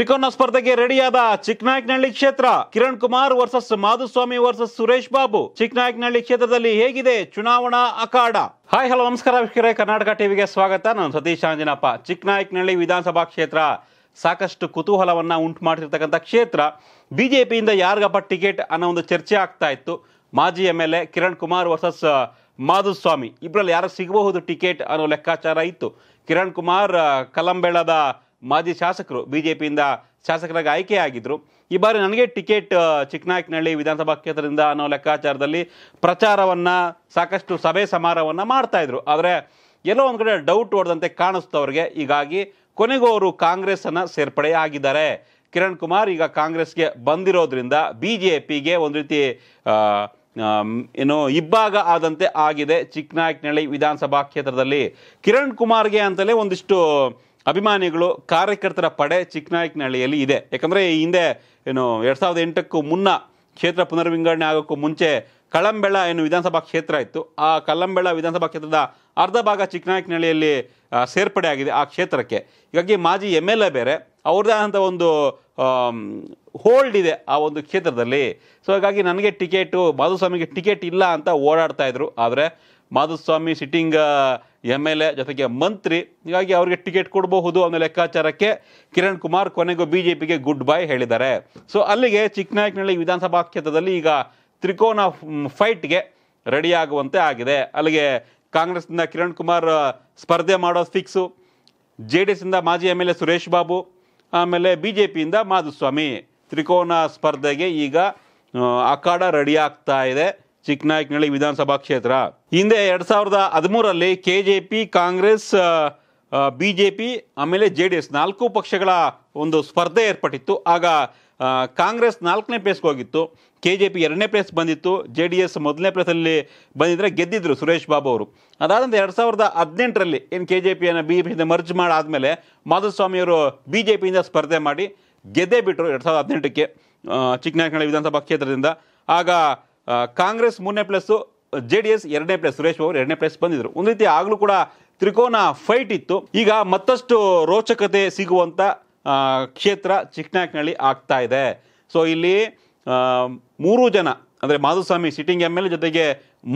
ತ್ರಿಕೋನ ಸ್ಪರ್ಧೆಗೆ ರೆಡಿಯಾದ ಚಿಕ್ಕನಾಯಕನಹಳ್ಳಿ ಕ್ಷೇತ್ರ ಕಿರಣ್ ಕುಮಾರ್ ವರ್ಸಸ್ ಮಾಧುಸ್ವಾಮಿ ವರ್ಸಸ್ ಸುರೇಶ್ ಬಾಬು ಚಿಕ್ಕನಾಯಕನಹಳ್ಳಿ ಕ್ಷೇತ್ರದಲ್ಲಿ ಹೇಗಿದೆ ಚುನಾವಣಾ ಅಖಾಡ ಹಾಯ್ ಹಲೋ ನಮಸ್ಕಾರ ವೀಕ್ಷಕರೇ ಕರ್ನಾಟಕ ಟಿವಿಗೆ ಸ್ವಾಗತ ನಾನು ಸತೀಶ್ ಆಂಜನಪ್ಪ ಚಿಕ್ಕನಾಯಕನಹಳ್ಳಿ ವಿಧಾನಸಭಾ ಕ್ಷೇತ್ರ ಸಾಕಷ್ಟು ಕುತೂಹಲವನ್ನ ಉಂಟು ಮಾಡಿರ್ತಕ್ಕಂಥ ಕ್ಷೇತ್ರ ಬಿಜೆಪಿಯಿಂದ ಯಾರಿಗಪ್ಪ ಟಿಕೆಟ್ ಅನ್ನೋ ಒಂದು ಚರ್ಚೆ ಆಗ್ತಾ ಇತ್ತು ಮಾಜಿ M L A Kiran Kumar versus Madhuswamy ಇಬ್ಬರಲ್ಲಿ ಯಾರು ಸಿಗಬಹುದು ಟಿಕೆಟ್ ಅನ್ನೋ ಲೆಕ್ಕಾಚಾರ ಇತ್ತು ಕಿರಣ್ ಕುಮಾರ್ ಕಲಂಬೆಳದ ಮಾಜಿ ಶಾಸಕರು ಪಿಯಿಂದ ಶಾಸಕರಾಗಿ ಆಯ್ಕೆಯಾಗಿದ್ದರು ಈ ಬಾರಿ ನನಗೆ ಟಿಕೆಟ್ ಚಿಕ್ಕನಾಯಕನಹಳ್ಳಿ ವಿಧಾನಸಭಾ ಕ್ಷೇತ್ರದಿಂದ ಅನ್ನೋ ಲೆಕ್ಕಾಚಾರದಲ್ಲಿ ಪ್ರಚಾರವನ್ನು ಸಾಕಷ್ಟು ಸಭೆ ಸಮಾರೋಹವನ್ನು ಮಾಡ್ತಾಯಿದ್ರು ಆದರೆ ಎಲ್ಲೋ ಒಂದು ಕಡೆ ಡೌಟ್ ಹೊಡೆದಂತೆ ಅವ್ರಿಗೆ ಹೀಗಾಗಿ ಕೊನೆಗೂ ಅವರು ಕಾಂಗ್ರೆಸ್ಸನ್ನು ಸೇರ್ಪಡೆ ಆಗಿದ್ದಾರೆ ಕಿರಣ್ ಕುಮಾರ್ ಈಗ ಕಾಂಗ್ರೆಸ್ಗೆ ಬಂದಿರೋದ್ರಿಂದ ಬಿ ಜೆ ಪಿಗೆ ಒಂದು ರೀತಿ ಏನು ಇಬ್ಬಾಗ ಆದಂತೆ ಆಗಿದೆ ಚಿಕ್ಕನಾಯಕನಹಳ್ಳಿ ವಿಧಾನಸಭಾ ಕ್ಷೇತ್ರದಲ್ಲಿ ಕಿರಣ್ ಕುಮಾರ್ಗೆ ಅಂತಲೇ ಒಂದಿಷ್ಟು ಅಭಿಮಾನಿಗಳು ಕಾರ್ಯಕರ್ತರ ಪಡೆ ಚಿಕ್ಕನಾಯಕನಹಳ್ಳಿಯಲ್ಲಿ ಇದೆ ಯಾಕಂದರೆ ಹಿಂದೆ ಏನು ಎರಡು ಸಾವಿರದ ಎಂಟಕ್ಕೂ ಮುನ್ನ ಕ್ಷೇತ್ರ ಪುನರ್ವಿಂಗಡಣೆ ಆಗೋಕ್ಕೂ ಮುಂಚೆ ಕಳಂಬೆಳ ಏನು ವಿಧಾನಸಭಾ ಕ್ಷೇತ್ರ ಇತ್ತು ಆ ಕಲ್ಲಂಬೆಳ ವಿಧಾನಸಭಾ ಕ್ಷೇತ್ರದ ಅರ್ಧ ಭಾಗ ಚಿಕ್ಕನಾಯಕನಹಳ್ಳಿಯಲ್ಲಿ ಸೇರ್ಪಡೆ ಆಗಿದೆ ಆ ಕ್ಷೇತ್ರಕ್ಕೆ ಹೀಗಾಗಿ ಮಾಜಿ ಎಮ್ ಎಲ್ ಎ ಬೇರೆ ಅವ್ರದ್ದೇ ಆದಂಥ ಒಂದು ಹೋಲ್ಡ್ ಇದೆ ಆ ಒಂದು ಕ್ಷೇತ್ರದಲ್ಲಿ ಸೊ ಹಾಗಾಗಿ ನನಗೆ ಟಿಕೆಟು ಮಾಧುಸ್ವಾಮಿಗೆ ಟಿಕೆಟ್ ಇಲ್ಲ ಅಂತ ಓಡಾಡ್ತಾ ಇದ್ರು ಆದರೆ Madhuswamy sitting M L A ಜೊತೆಗೆ ಮಂತ್ರಿ ಹೀಗಾಗಿ ಅವರಿಗೆ ಟಿಕೆಟ್ ಕೊಡಬಹುದು ಅನ್ನೋ ಲೆಕ್ಕಾಚಾರಕ್ಕೆ ಕಿರಣ್ ಕುಮಾರ್ ಕೊನೆಗೂ ಬಿ ಜೆ ಪಿಗೆ ಗುಡ್ ಬೈ ಹೇಳಿದ್ದಾರೆ ಸೊ ಅಲ್ಲಿಗೆ ಚಿಕ್ಕನಾಯಕನಹಳ್ಳಿ ವಿಧಾನಸಭಾ ಕ್ಷೇತ್ರದಲ್ಲಿ ಈಗ ತ್ರಿಕೋನ ಫೈಟ್ಗೆ ರೆಡಿಯಾಗುವಂತೆ ಆಗಿದೆ ಅಲ್ಲಿಗೆ ಕಾಂಗ್ರೆಸ್ನಿಂದ ಕಿರಣ್ ಕುಮಾರ್ ಸ್ಪರ್ಧೆ ಮಾಡೋ ಫಿಕ್ಸು ಜೆ ಡಿ ಎಸ್ ಇಂದ ಮಾಜಿ M L A Suresh Babu ಆಮೇಲೆ ಬಿ ಜೆ ಪಿಯಿಂದ ಮಾಧುಸ್ವಾಮಿ ತ್ರಿಕೋನ ಸ್ಪರ್ಧೆಗೆ ಈಗ ಅಖಾಡ ರೆಡಿಯಾಗ್ತಾ ಇದೆ ಚಿಕ್ಕನಾಯಕನಹಳ್ಳಿ ವಿಧಾನಸಭಾ ಕ್ಷೇತ್ರ ಹಿಂದೆ ಎರಡು ಸಾವಿರದ ಹದಿಮೂರಲ್ಲಿ K J P Congress B J P ಆಮೇಲೆ ಜೆ ಡಿ ಎಸ್ ನಾಲ್ಕು ಪಕ್ಷಗಳ ಒಂದು ಸ್ಪರ್ಧೆ ಏರ್ಪಟ್ಟಿತ್ತು ಆಗ ಕಾಂಗ್ರೆಸ್ ನಾಲ್ಕನೇ ಪ್ಲೇಸ್ಗೆ ಹೋಗಿತ್ತು ಕೆ ಜೆ ಪಿ ಎರಡನೇ ಪ್ಲೇಸ್ ಬಂದಿತ್ತು ಜೆ ಡಿ ಎಸ್ ಮೊದಲನೇ ಪ್ಲೇಸಲ್ಲಿ ಬಂದಿದ್ದರೆ ಗೆದ್ದಿದ್ರು ಸುರೇಶ್ ಬಾಬು ಅವರು ಅದಾದಂತೆ ಎರಡು ಸಾವಿರದ ಹದಿನೆಂಟರಲ್ಲಿ ಏನು ಕೆ ಜೆ ಪಿಯನ್ನು ಬಿ ಜೆ ಪಿಯಿಂದ ಮರ್ಜ್ ಮಾಡಾದಮೇಲೆ ಮಾಧುಸ್ವಾಮಿಯವರು ಬಿ ಜೆ ಪಿಯಿಂದ ಸ್ಪರ್ಧೆ ಮಾಡಿ ಗೆದ್ದೇ ಬಿಟ್ಟರು ಎರಡು ಸಾವಿರದ ಹದಿನೆಂಟಕ್ಕೆ ಚಿಕ್ಕನಾಯಕನಹಳ್ಳಿ ವಿಧಾನಸಭಾ ಕ್ಷೇತ್ರದಿಂದ ಆಗ ಕಾಂಗ್ರೆಸ್ ಮೂರನೇ ಪ್ಲಸ್ಸು ಜೆ ಡಿ ಎಸ್ ಎರಡನೇ ಪ್ಲೇಸ್ ಸುರೇಶ್ ಬಾಬು ಎರಡನೇ ಪ್ಲೇಸ್ ಬಂದಿದ್ರು ಒಂದು ರೀತಿ ಆಗಲೂ ಕೂಡ ತ್ರಿಕೋನ ಫೈಟ್ ಇತ್ತು ಈಗ ಮತ್ತಷ್ಟು ರೋಚಕತೆ ಸಿಗುವಂಥ ಕ್ಷೇತ್ರ ಚಿಕ್ಕನಾಕ್ನಳ್ಳಿ ಆಗ್ತಾ ಇದೆ ಸೊ ಇಲ್ಲಿ ಮೂರು ಜನ ಅಂದರೆ Madhuswamy sitting M L A ಜೊತೆಗೆ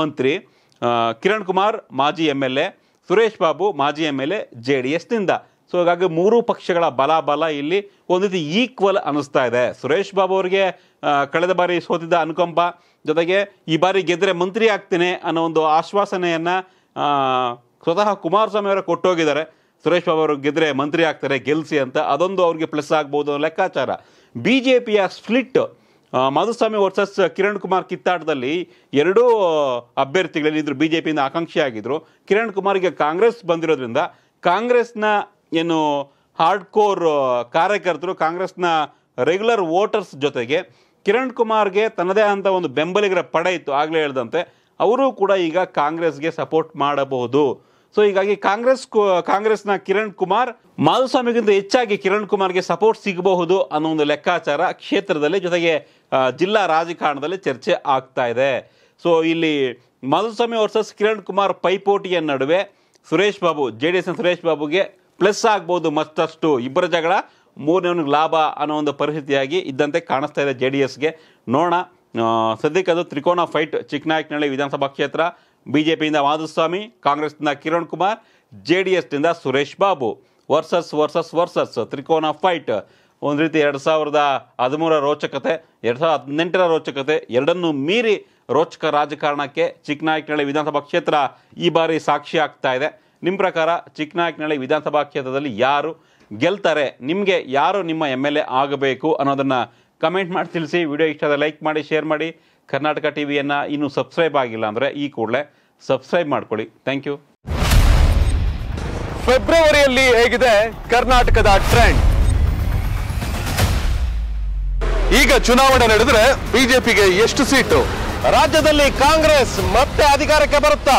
ಮಂತ್ರಿ ಕಿರಣ್ ಕುಮಾರ್ ಮಾಜಿ M L A Suresh Babu ಮಾಜಿ M L A J D ಎಸ್ನಿಂದ ಸೊ ಹಾಗಾಗಿ ಮೂರೂ ಪಕ್ಷಗಳ ಬಲ ಬಲ ಇಲ್ಲಿ ಒಂದು ರೀತಿ ಈಕ್ವಲ್ ಅನ್ನಿಸ್ತಾ ಇದೆ ಸುರೇಶ್ ಬಾಬು ಅವರಿಗೆ ಕಳೆದ ಬಾರಿ ಸೋತಿದ್ದ ಅನುಕಂಪ ಜೊತೆಗೆ ಈ ಬಾರಿ ಗೆದ್ದರೆ ಮಂತ್ರಿ ಆಗ್ತೇನೆ ಅನ್ನೋ ಒಂದು ಆಶ್ವಾಸನೆಯನ್ನು ಸ್ವತಃ ಕುಮಾರಸ್ವಾಮಿ ಅವರು ಕೊಟ್ಟೋಗಿದ್ದಾರೆ ಸುರೇಶ್ ಬಾಬು ಅವರು ಗೆದ್ದರೆ ಮಂತ್ರಿ ಆಗ್ತಾರೆ ಗೆಲ್ಸಿ ಅಂತ ಅದೊಂದು ಅವ್ರಿಗೆ ಪ್ಲಸ್ ಆಗ್ಬೋದು ಲೆಕ್ಕಾಚಾರ ಬಿ ಜೆ ಪಿಯ ಸ್ಪ್ಲಿಟ್ ಮಾಧುಸ್ವಾಮಿ ವರ್ಸಸ್ ಕಿರಣ್ ಕುಮಾರ್ ಕಿತ್ತಾಟದಲ್ಲಿ ಎರಡೂ ಇದ್ರು ಬಿ ಜೆ ಪಿಯಿಂದ ಆಕಾಂಕ್ಷಿ ಆಗಿದ್ದರು ಕಿರಣ್ ಕುಮಾರ್ಗೆ ಕಾಂಗ್ರೆಸ್ ಬಂದಿರೋದ್ರಿಂದ ಕಾಂಗ್ರೆಸ್ನ ಏನು ಹಾರ್ಡ್ ಕೋರ್ ಕಾರ್ಯಕರ್ತರು ಕಾಂಗ್ರೆಸ್ನ ರೆಗ್ಯುಲರ್ ವೋಟರ್ಸ್ ಜೊತೆಗೆ ಕಿರಣ್ ಕುಮಾರ್ಗೆ ತನ್ನದೇ ಆದಂಥ ಒಂದು ಬೆಂಬಲಿಗರ ಪಡೆ ಇತ್ತು ಆಗಲೇ ಹೇಳಿದಂತೆ ಅವರು ಕೂಡ ಈಗ ಕಾಂಗ್ರೆಸ್ಗೆ ಸಪೋರ್ಟ್ ಮಾಡಬಹುದು ಸೊ ಹೀಗಾಗಿ ಕಾಂಗ್ರೆಸ್ ಕಾಂಗ್ರೆಸ್ನ ಕಿರಣ್ ಕುಮಾರ್ ಮಾಧುಸ್ವಾಮಿಗಿಂತ ಹೆಚ್ಚಾಗಿ ಕಿರಣ್ ಕುಮಾರ್ಗೆ ಸಪೋರ್ಟ್ ಸಿಗಬಹುದು ಅನ್ನೋ ಒಂದು ಲೆಕ್ಕಾಚಾರ ಕ್ಷೇತ್ರದಲ್ಲಿ ಜೊತೆಗೆ ಜಿಲ್ಲಾ ರಾಜಕಾರಣದಲ್ಲಿ ಚರ್ಚೆ ಆಗ್ತಾ ಇದೆ ಸೊ ಇಲ್ಲಿ ಮಾಧುಸ್ವಾಮಿ ವರ್ಸಸ್ ಕಿರಣ್ ಕುಮಾರ್ ಪೈಪೋಟಿಯ ನಡುವೆ ಸುರೇಶ್ ಬಾಬು ಜೆ ಡಿ ಎಸ್ನ ಸುರೇಶ್ ಬಾಬುಗೆ ಪ್ಲಸ್ ಆಗ್ಬೋದು ಮತ್ತಷ್ಟು ಇಬ್ಬರ ಜಗಳ ಮೂರನೇವನಿಗೆ ಲಾಭ ಅನ್ನೋ ಒಂದು ಪರಿಸ್ಥಿತಿಯಾಗಿ ಇದ್ದಂತೆ ಕಾಣಿಸ್ತಾ ಇದೆ ಜೆ ಡಿ ಎಸ್ಗೆ ನೋಡೋಣ ಸದ್ಯಕ್ಕದು ತ್ರಿಕೋನ ಫೈಟ್ ಚಿಕ್ಕನಾಯಕನಹಳ್ಳಿ ವಿಧಾನಸಭಾ ಕ್ಷೇತ್ರ ಬಿ ಜೆ ಪಿಯಿಂದ ಮಾಧುಸ್ವಾಮಿ ಕಾಂಗ್ರೆಸ್ನಿಂದ ಕಿರಣ್ ಕುಮಾರ್ ಜೆ ಡಿ ಎಸ್ನಿಂದ Suresh Babu versus versus versus ತ್ರಿಕೋನ ಫೈಟ್ ಒಂದು ರೀತಿ ಎರಡು ಸಾವಿರದ ಹದಿಮೂರರ ರೋಚಕತೆ ಎರಡು ಸಾವಿರದ ಹದಿನೆಂಟರ ರೋಚಕತೆ ಎರಡನ್ನೂ ಮೀರಿ ರೋಚಕ ರಾಜಕಾರಣಕ್ಕೆ ಚಿಕ್ಕನಾಯಕನಹಳ್ಳಿ ವಿಧಾನಸಭಾ ಕ್ಷೇತ್ರ ಈ ಬಾರಿ ಸಾಕ್ಷಿ ಆಗ್ತಾ ಇದೆ ನಿಮ್ಮ ಪ್ರಕಾರ ಚಿಕ್ಕನಾಯಕನಹಳ್ಳಿ ವಿಧಾನಸಭಾ ಕ್ಷೇತ್ರದಲ್ಲಿ ಯಾರು ಗೆಲ್ತಾರೆ ನಿಮಗೆ ಯಾರು ನಿಮ್ಮ ಎಮ್ ಎಲ್ ಎ ಆಗಬೇಕು ಅನ್ನೋದನ್ನು ಕಮೆಂಟ್ ಮಾಡಿ ತಿಳಿಸಿ ವಿಡಿಯೋ ಇಷ್ಟ ಲೈಕ್ ಮಾಡಿ ಶೇರ್ ಮಾಡಿ ಕರ್ನಾಟಕ ಟಿ ವಿಯನ್ನು ಇನ್ನೂ ಸಬ್ಸ್ಕ್ರೈಬ್ ಆಗಿಲ್ಲ ಅಂದರೆ ಈ ಕೂಡಲೇ ಸಬ್ಸ್ಕ್ರೈಬ್ ಮಾಡ್ಕೊಳ್ಳಿ ಥ್ಯಾಂಕ್ ಯು ಫೆಬ್ರವರಿಯಲ್ಲಿ ಹೇಗಿದೆ ಕರ್ನಾಟಕದ ಟ್ರೆಂಡ್ ಈಗ ಚುನಾವಣೆ ನಡೆದರೆ ಬಿಜೆಪಿಗೆ ಎಷ್ಟು ಸೀಟು ರಾಜ್ಯದಲ್ಲಿ ಕಾಂಗ್ರೆಸ್ ಮತ್ತೆ ಅಧಿಕಾರಕ್ಕೆ ಬರುತ್ತಾ